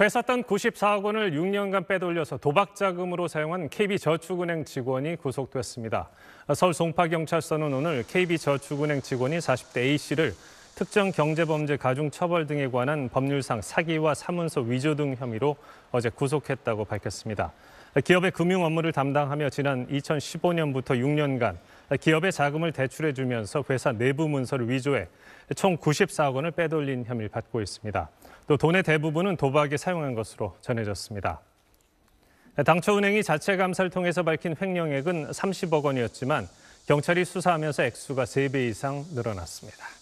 회사 돈 94억 원을 6년간 빼돌려서 도박 자금으로 사용한 KB저축은행 직원이 구속됐습니다. 서울 송파경찰서는 오늘 KB저축은행 직원이 40대 A씨를 특정 경제범죄 가중처벌 등에 관한 법률상 사기와 사문서 위조 등 혐의로 어제 구속했다고 밝혔습니다. 기업의 금융 업무를 담당하며 지난 2015년부터 6년간 기업의 자금을 대출해 주면서 회사 내부 문서를 위조해 총 94억 원을 빼돌린 혐의를 받고 있습니다. 또 돈의 대부분은 도박에 사용한 것으로 전해졌습니다. 당초 은행이 자체 감사를 통해서 밝힌 횡령액은 30억 원이었지만 경찰이 수사하면서 액수가 3배 이상 늘어났습니다.